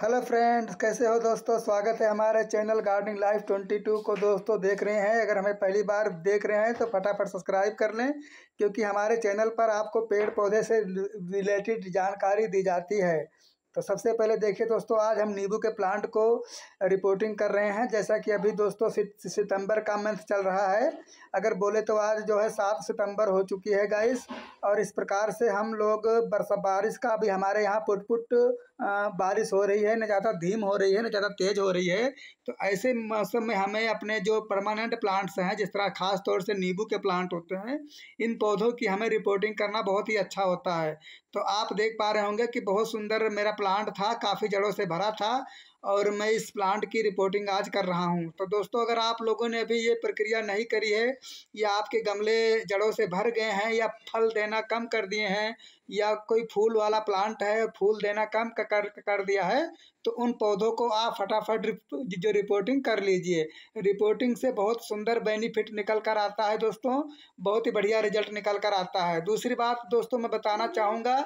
hello friends कैसे हो दोस्तों स्वागत है हमारे चैनल गार्डनिंग लाइफ 22 को दोस्तों देख रहे हैं अगर हमें पहली बार देख रहे हैं तो फटाफट सब्सक्राइब कर लें क्योंकि हमारे चैनल पर आपको पेड़ पौधे से रिलेटेड जानकारी दी जाती है तो सबसे पहले देखिए दोस्तों आज हम नींबू के प्लांट को रिपोर्टिंग कर रहे हैं जैसा कि अभी दोस्तों सितंबर का मंथ चल रहा है अगर बोले तो आज जो है सात सितंबर हो चुकी है गाइस और इस प्रकार से हम लोग बरसा बारिश का अभी हमारे यहाँ पुट पुट बारिश हो रही है ना ज़्यादा धीम हो रही है ना ज़्यादा तेज़ हो रही है तो ऐसे मौसम में हमें अपने जो परमानेंट प्लांट्स हैं जिस तरह खास तौर से नींबू के प्लांट होते हैं इन पौधों की हमें रिपोर्टिंग करना बहुत ही अच्छा होता है तो आप देख पा रहे होंगे कि बहुत सुंदर मेरा प्लांट था काफ़ी जड़ों से भरा था और मैं इस प्लांट की रिपोर्टिंग आज कर रहा हूँ तो दोस्तों अगर आप लोगों ने अभी ये प्रक्रिया नहीं करी है या आपके गमले जड़ों से भर गए हैं या फल देना कम कर दिए हैं या कोई फूल वाला प्लांट है फूल देना कम कर कर दिया है तो उन पौधों को आप फटाफट जो रिपोर्टिंग कर लीजिए रिपोर्टिंग से बहुत सुंदर बेनिफिट निकल कर आता है दोस्तों बहुत ही बढ़िया रिजल्ट निकल कर आता है दूसरी बात दोस्तों मैं बताना चाहूँगा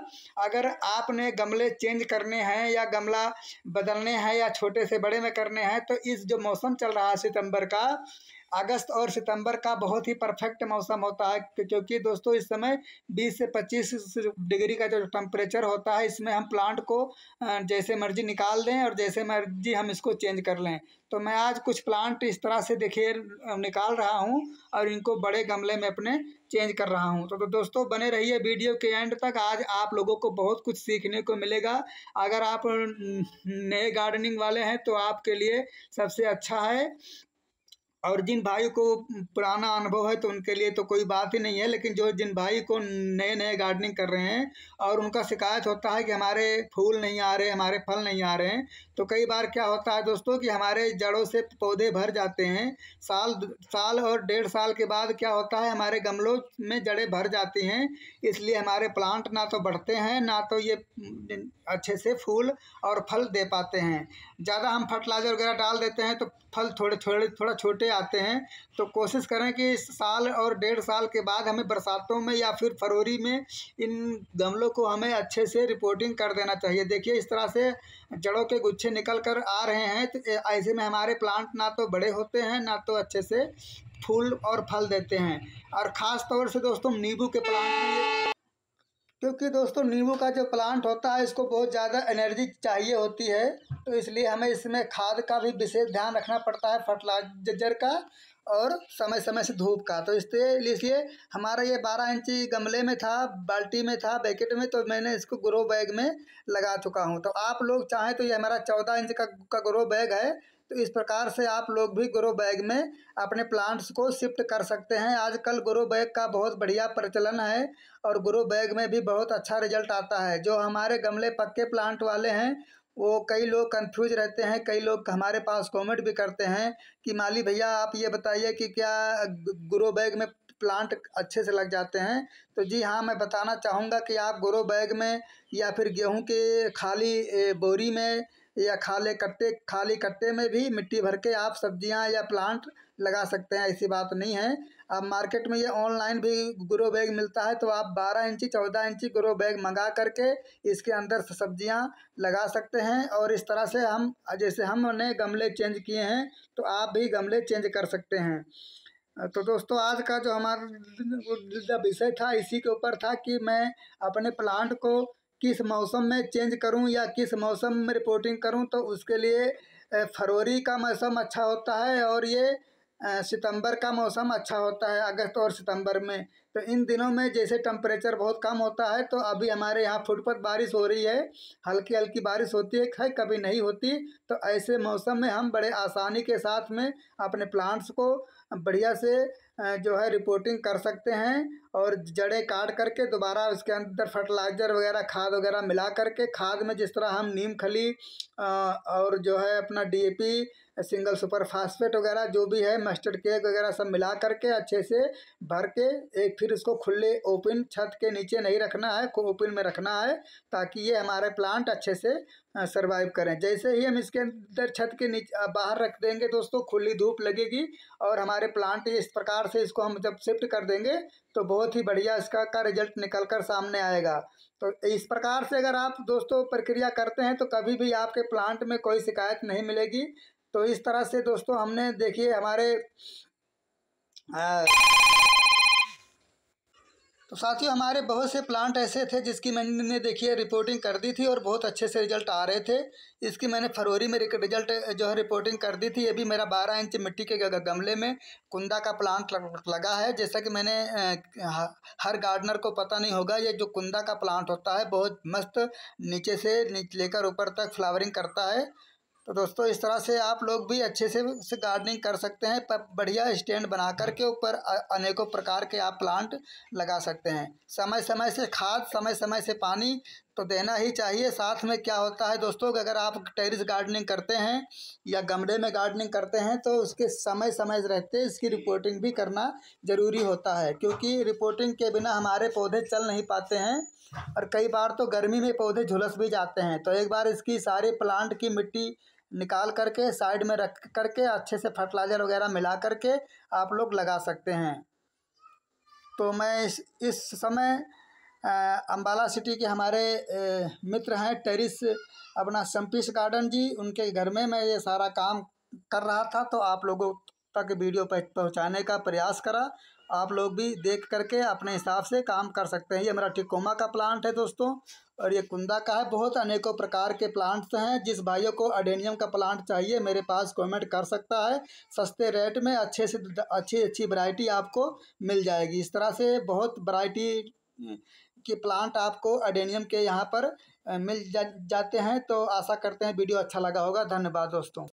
अगर आपने गमले चेंज करने हैं या गमला बदलने हैं या छोटे से बड़े में करने हैं तो इस जो मौसम चल रहा है सितंबर का अगस्त और सितंबर का बहुत ही परफेक्ट मौसम होता है क्योंकि दोस्तों इस समय 20 से 25 डिग्री का जो टेम्परेचर होता है इसमें हम प्लांट को जैसे मर्जी निकाल दें और जैसे मर्जी हम इसको चेंज कर लें तो मैं आज कुछ प्लांट इस तरह से देखिए निकाल रहा हूँ और इनको बड़े गमले में अपने चेंज कर रहा हूँ तो, तो दोस्तों बने रहिए वीडियो के एंड तक आज आप लोगों को बहुत कुछ सीखने को मिलेगा अगर आप नए गार्डनिंग वाले हैं तो आपके लिए सबसे अच्छा है और जिन भाई को पुराना अनुभव है तो उनके लिए तो कोई बात ही नहीं है लेकिन जो जिन भाई को नए नए गार्डनिंग कर रहे हैं और उनका शिकायत होता है कि हमारे फूल नहीं आ रहे हमारे फल नहीं आ रहे हैं तो कई बार क्या होता है दोस्तों कि हमारे जड़ों से पौधे भर जाते हैं साल साल और डेढ़ साल के बाद क्या होता है हमारे गमलों में जड़ें भर जाती हैं इसलिए हमारे प्लांट ना तो बढ़ते हैं ना तो ये अच्छे से फूल और फल दे पाते हैं ज़्यादा हम फर्टिलाइज़र वगैरह डाल देते हैं तो फल थोड़े थोड़े थोड़ा छोटे आते हैं तो कोशिश करें कि साल और डेढ़ साल के बाद हमें बरसातों में या फिर फरवरी में इन गमलों को हमें अच्छे से रिपोर्टिंग कर देना चाहिए देखिए इस तरह से जड़ों के गुच्छे निकल कर आ रहे हैं तो ऐसे में हमारे प्लांट ना तो बड़े होते हैं ना तो अच्छे से फूल और फल देते हैं और ख़ास तौर से दोस्तों नींबू के प्लांट क्योंकि दोस्तों नींबू का जो प्लांट होता है इसको बहुत ज़्यादा एनर्जी चाहिए होती है तो इसलिए हमें इसमें खाद का भी विशेष ध्यान रखना पड़ता है फर्टिलाइजर का और समय समय से धूप का तो इसलिए इसलिए हमारा ये बारह इंची गमले में था बाल्टी में था बैकेट में तो मैंने इसको ग्रो बैग में लगा चुका हूँ तो आप लोग चाहें तो ये हमारा चौदह इंच का का ग्रो बैग है तो इस प्रकार से आप लोग भी ग्रो बैग में अपने प्लांट्स को शिफ्ट कर सकते हैं आजकल ग्रो बैग का बहुत बढ़िया प्रचलन है और ग्रो बैग में भी बहुत अच्छा रिजल्ट आता है जो हमारे गमले पक्के प्लांट वाले हैं वो कई लोग कंफ्यूज रहते हैं कई लोग हमारे पास कमेंट भी करते हैं कि माली भैया आप ये बताइए कि क्या ग्रो बैग में प्लांट अच्छे से लग जाते हैं तो जी हाँ मैं बताना चाहूँगा कि आप ग्रो बैग में या फिर गेहूँ के खाली बोरी में या खाले कट्टे खाली कट्टे में भी मिट्टी भर के आप सब्जियां या प्लांट लगा सकते हैं ऐसी बात नहीं है अब मार्केट में ये ऑनलाइन भी ग्रो बैग मिलता है तो आप 12 इंची 14 इंची ग्रो बैग मंगा करके इसके अंदर सब्जियां लगा सकते हैं और इस तरह से हम जैसे हमने गमले चेंज किए हैं तो आप भी गमले चेंज कर सकते हैं तो दोस्तों आज का जो हमारा विषय था इसी के ऊपर था कि मैं अपने प्लांट को किस मौसम में चेंज करूं या किस मौसम में रिपोर्टिंग करूं तो उसके लिए फरवरी का मौसम अच्छा होता है और ये सितंबर का मौसम अच्छा होता है अगस्त और सितंबर में तो इन दिनों में जैसे टम्परेचर बहुत कम होता है तो अभी हमारे यहाँ फुटपाथ बारिश हो रही है हल्की हल्की बारिश होती है कभी नहीं होती तो ऐसे मौसम में हम बड़े आसानी के साथ में अपने प्लांट्स को बढ़िया से जो है रिपोर्टिंग कर सकते हैं और जड़ें काट करके दोबारा उसके अंदर फर्टिलाइज़र वगैरह खाद वगैरह मिला करके खाद में जिस तरह हम नीम खली और जो है अपना डीएपी सिंगल सुपर फास्फेट वगैरह जो भी है मस्टर्ड केक वगैरह सब मिला करके अच्छे से भर के एक फिर इसको खुले ओपन छत के नीचे नहीं रखना है को ओपन में रखना है ताकि ये हमारे प्लांट अच्छे से सर्वाइव करें जैसे ही हम इसके अंदर छत के नीचे बाहर रख देंगे दोस्तों खुली धूप लगेगी और हमारे प्लांट इस प्रकार से इसको हम जब शिफ्ट कर देंगे तो बहुत ही बढ़िया इसका का रिजल्ट निकल कर सामने आएगा तो इस प्रकार से अगर आप दोस्तों प्रक्रिया करते हैं तो कभी भी आपके प्लांट में कोई शिकायत नहीं मिलेगी तो इस तरह से दोस्तों हमने देखिए हमारे आ, तो साथियों हमारे बहुत से प्लांट ऐसे थे जिसकी मैंने देखिए रिपोर्टिंग कर दी थी और बहुत अच्छे से रिजल्ट आ रहे थे इसकी मैंने फरवरी में रिजल्ट जो है रिपोर्टिंग कर दी थी ये भी मेरा बारह इंच मिट्टी के गमले में कुंदा का प्लांट लगा है जैसा कि मैंने हर गार्डनर को पता नहीं होगा ये जो कुंदा का प्लांट होता है बहुत मस्त नीचे से लेकर ऊपर तक फ्लावरिंग करता है तो दोस्तों इस तरह से आप लोग भी अच्छे से, गार्डनिंग कर सकते हैं बढ़िया स्टैंड बना कर के ऊपर अनेकों प्रकार के आप प्लांट लगा सकते हैं समय समय से खाद समय समय से पानी तो देना ही चाहिए साथ में क्या होता है दोस्तों अगर आप टेरिस गार्डनिंग करते हैं या गमले में गार्डनिंग करते हैं तो उसके समय समय रहते इसकी रिपोर्टिंग भी करना ज़रूरी होता है क्योंकि रिपोर्टिंग के बिना हमारे पौधे चल नहीं पाते हैं और कई बार तो गर्मी में पौधे झुलस भी जाते हैं तो एक बार इसकी सारे प्लांट की मिट्टी निकाल करके साइड में रख करके अच्छे से फर्टिलाइज़र वगैरह मिला करके आप लोग लगा सकते हैं तो मैं इस इस समय अम्बाला सिटी के हमारे मित्र हैं टेरिस अपना शम्पिस गार्डन जी उनके घर में मैं ये सारा काम कर रहा था तो आप लोगों तक वीडियो पहुंचाने का प्रयास करा आप लोग भी देख करके अपने हिसाब से काम कर सकते हैं ये मेरा टिकोमा का प्लांट है दोस्तों और ये कुंदा का है बहुत अनेकों प्रकार के प्लांट्स हैं जिस भाइयों को अडेनियम का प्लांट चाहिए मेरे पास कमेंट कर सकता है सस्ते रेट में अच्छे से अच्छी अच्छी वैरायटी आपको मिल जाएगी इस तरह से बहुत वैरायटी कि प्लांट आपको अडेनियम के यहाँ पर मिल जा जाते हैं तो आशा करते हैं वीडियो अच्छा लगा होगा धन्यवाद दोस्तों